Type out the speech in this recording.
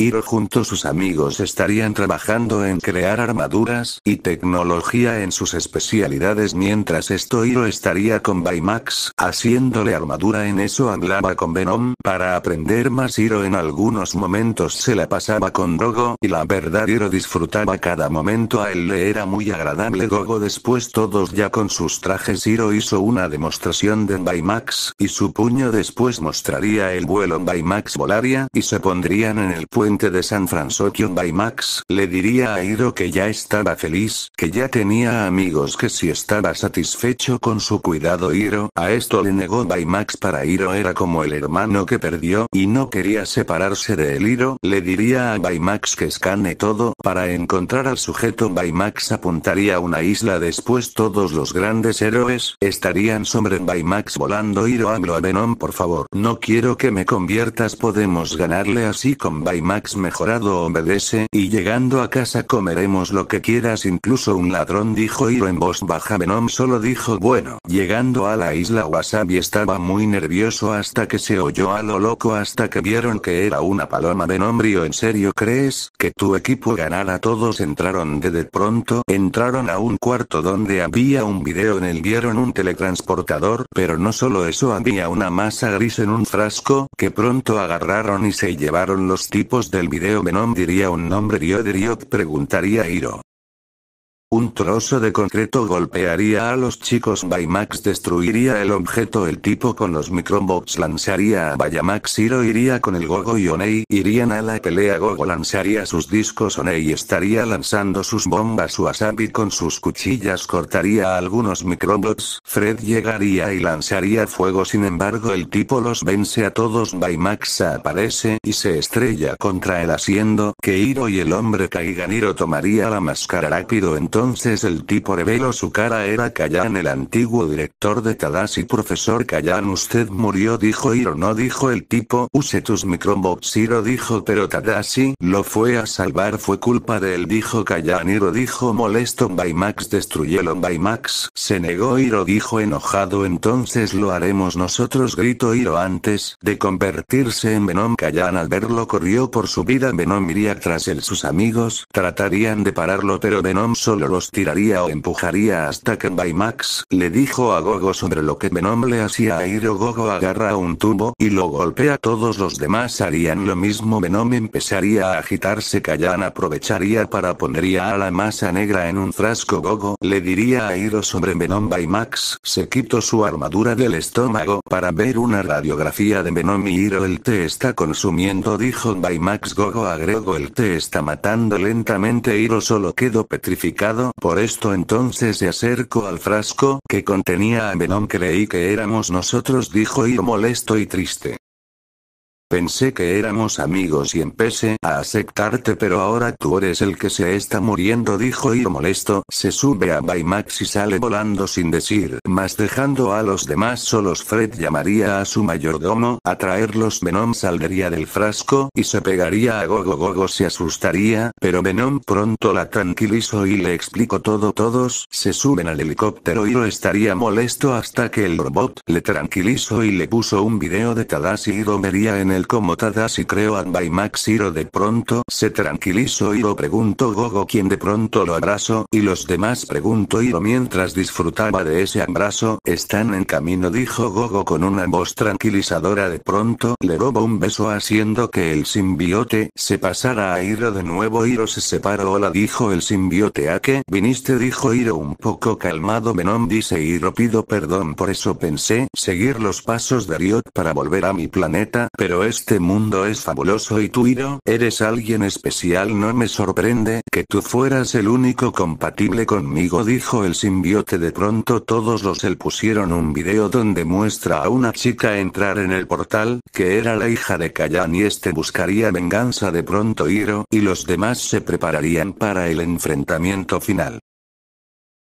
Hiro junto a sus amigos estarían trabajando en crear armaduras y tecnología en sus especialidades mientras esto Hiro estaría con Baymax haciéndole armadura en eso hablaba con Venom para aprender más Hiro en algunos momentos se la pasaba con Gogo y la verdad Hiro disfrutaba cada momento a él le era muy agradable Gogo después todos ya con sus trajes Hiro hizo una demostración de Baymax y su puño después mostraría el vuelo en Baymax volaria y se pondrían en el puesto de San Francisco by Max, le diría a Iro que ya estaba feliz, que ya tenía amigos, que si estaba satisfecho con su cuidado Iro, a esto le negó by Max para Iro era como el hermano que perdió y no quería separarse de él Iro, le diría a by Max que escane todo, para encontrar al sujeto by Max apuntaría a una isla después todos los grandes héroes, estarían sobre by Max volando Iro hablo a Venom por favor, no quiero que me conviertas podemos ganarle así con by Max mejorado obedece y llegando a casa comeremos lo que quieras incluso un ladrón dijo Hiro en voz baja Venom solo dijo bueno. Llegando a la isla Wasabi estaba muy nervioso hasta que se oyó a lo loco hasta que vieron que era una paloma de nombrio en serio crees que tu equipo ganará todos entraron de de pronto entraron a un cuarto donde había un video en el vieron un teletransportador pero no solo eso había una masa gris en un frasco que pronto agarraron y se llevaron los tipos del video Venom diría un nombre Riot preguntaría Hiro. Un trozo de concreto golpearía a los chicos. Baymax destruiría el objeto. El tipo con los Microbots lanzaría a Bayamax. Hiro iría con el Gogo y Onei irían a la pelea. Gogo lanzaría sus discos. Onei estaría lanzando sus bombas. Wasabi con sus cuchillas cortaría a algunos Microbots. Fred llegaría y lanzaría fuego. Sin embargo, el tipo los vence a todos. Baymax aparece y se estrella contra el haciendo que Hiro y el hombre caigan. Hiro tomaría la máscara rápido entonces el tipo reveló su cara era Kayan, el antiguo director de Tadashi profesor Kayan usted murió dijo Hiro no dijo el tipo use tus microbots Hiro dijo pero Tadashi lo fue a salvar fue culpa de él dijo Kayan. Hiro dijo molesto Baymax destruyelo Baymax se negó Hiro dijo enojado entonces lo haremos nosotros grito Hiro antes de convertirse en Venom Kayan. al verlo corrió por su vida Venom iría tras él sus amigos tratarían de pararlo pero Venom solo los tiraría o empujaría hasta que Baymax le dijo a Gogo sobre lo que Venom le hacía a Hiro. Gogo agarra un tubo y lo golpea. Todos los demás harían lo mismo. Venom empezaría a agitarse. Callan aprovecharía para ponería a la masa negra en un frasco. Gogo le diría a Hiro sobre Venom. Baymax se quitó su armadura del estómago para ver una radiografía de Venom y Hiro. El té está consumiendo, dijo Baymax. Gogo agregó el té está matando lentamente. Hiro solo quedó petrificado por esto entonces se acercó al frasco que contenía a Venom. Creí que éramos nosotros, dijo ir molesto y triste. Pensé que éramos amigos y empecé a aceptarte pero ahora tú eres el que se está muriendo dijo iro molesto, se sube a Baymax y sale volando sin decir más dejando a los demás solos Fred llamaría a su mayordomo a traer los Venom saldría del frasco y se pegaría a Gogo Gogo se asustaría, pero Venom pronto la tranquilizó y le explicó todo todos se suben al helicóptero y lo estaría molesto hasta que el robot le tranquilizó y le puso un video de Tadashi y vería en el el como Tadashi creo and Max Hiro de pronto se tranquilizó y lo preguntó Gogo quien de pronto lo abrazó y los demás preguntó Hiro mientras disfrutaba de ese abrazo están en camino dijo Gogo con una voz tranquilizadora de pronto le robó un beso haciendo que el simbiote se pasara a iro de nuevo Hiro se separó hola dijo el simbiote a que viniste dijo Hiro un poco calmado Venom dice Hiro pido perdón por eso pensé seguir los pasos de Riot para volver a mi planeta pero este mundo es fabuloso y tú, Iro, eres alguien especial. No me sorprende que tú fueras el único compatible conmigo, dijo el simbiote. De pronto todos los el pusieron un video donde muestra a una chica entrar en el portal, que era la hija de Kayan y este buscaría venganza de pronto Hiro y los demás se prepararían para el enfrentamiento final.